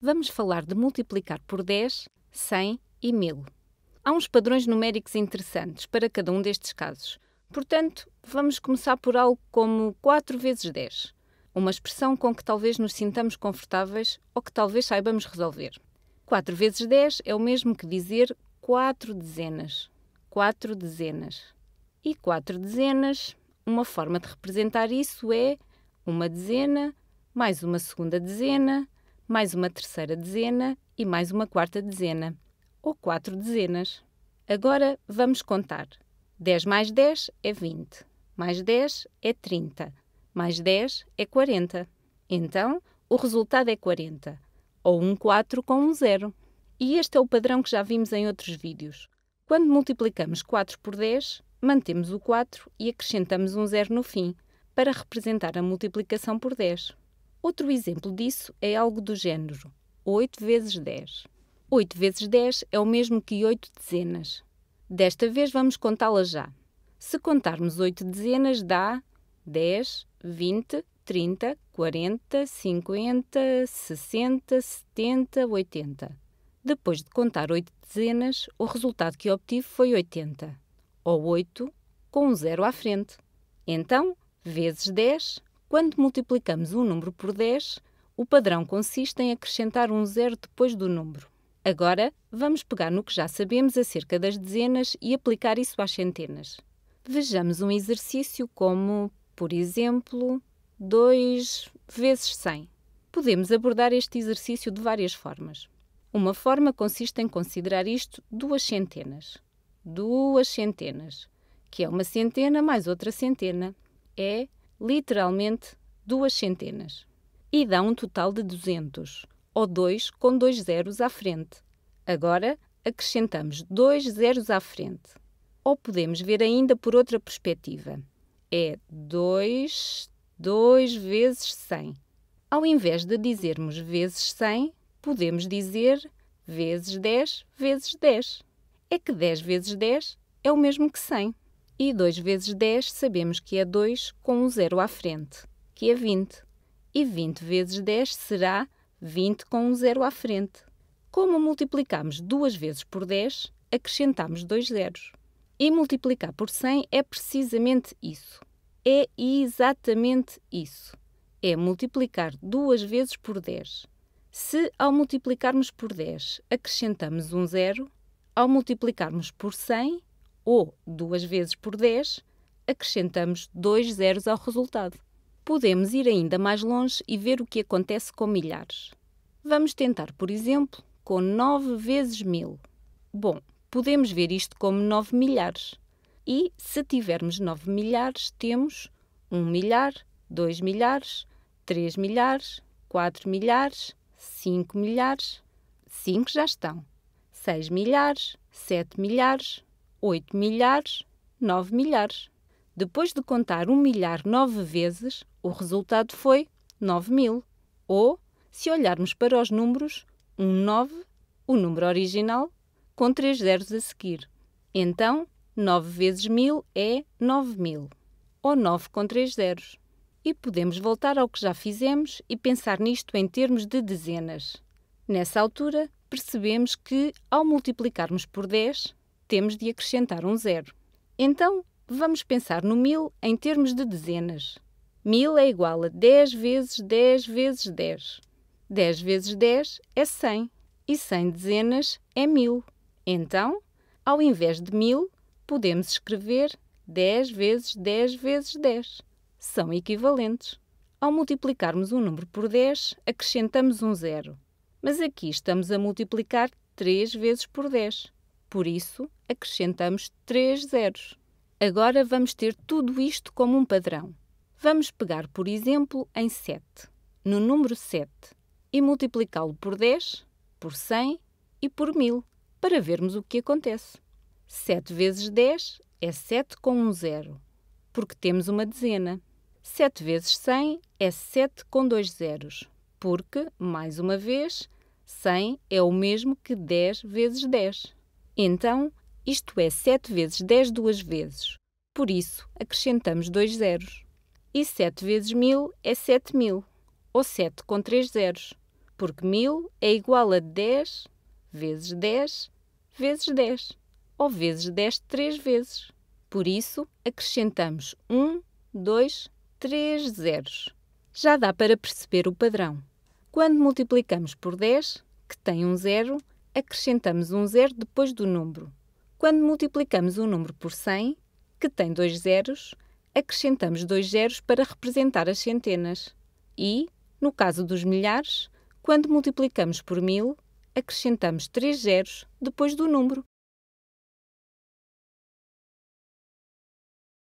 vamos falar de multiplicar por 10, 100 e 1000. Há uns padrões numéricos interessantes para cada um destes casos. Portanto, vamos começar por algo como 4 vezes 10, uma expressão com que talvez nos sintamos confortáveis ou que talvez saibamos resolver. 4 vezes 10 é o mesmo que dizer 4 dezenas. 4 dezenas. E 4 dezenas, uma forma de representar isso é uma dezena mais uma segunda dezena mais uma terceira dezena e mais uma quarta dezena, ou quatro dezenas. Agora vamos contar. 10 mais 10 é 20, mais 10 é 30, mais 10 é 40. Então, o resultado é 40, ou um 4 com um zero. E este é o padrão que já vimos em outros vídeos. Quando multiplicamos 4 por 10, mantemos o 4 e acrescentamos um zero no fim, para representar a multiplicação por 10. Outro exemplo disso é algo do género 8 vezes 10. 8 vezes 10 é o mesmo que 8 dezenas. Desta vez vamos contá las já. Se contarmos 8 dezenas, dá 10, 20, 30, 40, 50, 60, 70, 80. Depois de contar 8 dezenas, o resultado que obtive foi 80, ou 8 com um zero à frente. Então, vezes 10, quando multiplicamos um número por 10, o padrão consiste em acrescentar um zero depois do número. Agora, vamos pegar no que já sabemos acerca das dezenas e aplicar isso às centenas. Vejamos um exercício como, por exemplo, 2 vezes 100. Podemos abordar este exercício de várias formas. Uma forma consiste em considerar isto duas centenas. Duas centenas, que é uma centena mais outra centena. É literalmente duas centenas, e dá um total de 200, ou 2 com dois zeros à frente. Agora acrescentamos dois zeros à frente. Ou podemos ver ainda por outra perspectiva. É 2, 2 vezes 100. Ao invés de dizermos vezes 100, podemos dizer vezes 10 vezes 10. É que 10 vezes 10 é o mesmo que 100. E 2 vezes 10 sabemos que é 2 com um zero à frente, que é 20. E 20 vezes 10 será 20 com um zero à frente. Como multiplicamos duas vezes por 10, acrescentamos dois zeros. E multiplicar por 100 é precisamente isso. É exatamente isso. É multiplicar duas vezes por 10. Se ao multiplicarmos por 10 acrescentamos um zero, ao multiplicarmos por 100 ou 2 vezes por 10, acrescentamos dois zeros ao resultado. Podemos ir ainda mais longe e ver o que acontece com milhares. Vamos tentar, por exemplo, com 9 vezes 1000. Bom, podemos ver isto como 9 milhares. E se tivermos 9 milhares, temos 1 milhar, 2 milhares, 3 milhares, 4 milhares, 5 milhares, 5 já estão, 6 milhares, 7 milhares, 8 milhares, 9 milhares. Depois de contar 1 milhar 9 vezes, o resultado foi 9 mil. Ou, se olharmos para os números, um 9, o número original, com três zeros a seguir. Então, 9 vezes 1000 é 9 mil. ou 9 com 3 zeros. E podemos voltar ao que já fizemos e pensar nisto em termos de dezenas. Nessa altura, percebemos que, ao multiplicarmos por 10, temos de acrescentar um zero. Então, vamos pensar no 1000 em termos de dezenas. 1000 é igual a 10 vezes 10 vezes 10. 10 vezes 10 é 100 e 100 dezenas é 1000. Então, ao invés de 1000, podemos escrever 10 vezes 10 vezes 10. São equivalentes. Ao multiplicarmos um número por 10, acrescentamos um zero. Mas aqui estamos a multiplicar 3 vezes por 10. Por isso, acrescentamos 3 zeros. Agora vamos ter tudo isto como um padrão. Vamos pegar, por exemplo, em 7, no número 7, e multiplicá-lo por 10, por 100 e por 1000, para vermos o que acontece. 7 vezes 10 é 7 com um zero, porque temos uma dezena. 7 vezes 100 é 7 com dois zeros, porque, mais uma vez, 100 é o mesmo que 10 vezes 10. Então, isto é 7 vezes 10 duas vezes. Por isso, acrescentamos dois zeros. E 7 vezes 1000 é 7000, ou 7 com 3 zeros, porque 1000 é igual a 10 vezes 10 vezes 10, ou vezes 10 três vezes. Por isso, acrescentamos 1, 2, 3 zeros. Já dá para perceber o padrão. Quando multiplicamos por 10, que tem um zero, acrescentamos um zero depois do número. Quando multiplicamos um número por 100, que tem dois zeros, acrescentamos dois zeros para representar as centenas. E, no caso dos milhares, quando multiplicamos por mil, acrescentamos três zeros depois do número